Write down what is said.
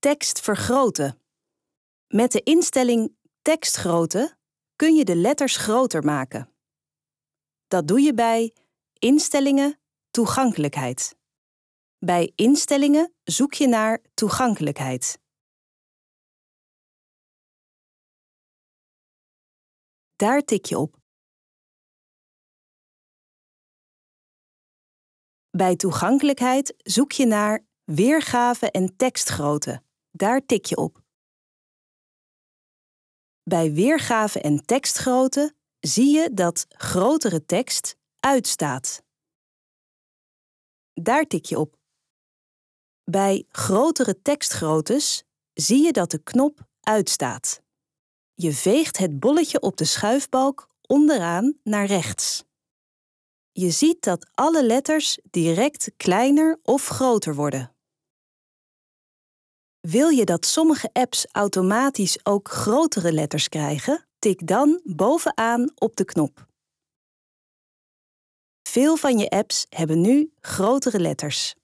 tekst vergroten. Met de instelling tekstgrootte kun je de letters groter maken. Dat doe je bij instellingen toegankelijkheid. Bij instellingen zoek je naar toegankelijkheid. Daar tik je op. Bij toegankelijkheid zoek je naar weergave en tekstgrootte. Daar tik je op. Bij weergave en tekstgrootte zie je dat grotere tekst uitstaat. Daar tik je op. Bij grotere tekstgroottes zie je dat de knop uitstaat. Je veegt het bolletje op de schuifbalk onderaan naar rechts. Je ziet dat alle letters direct kleiner of groter worden. Wil je dat sommige apps automatisch ook grotere letters krijgen? Tik dan bovenaan op de knop. Veel van je apps hebben nu grotere letters.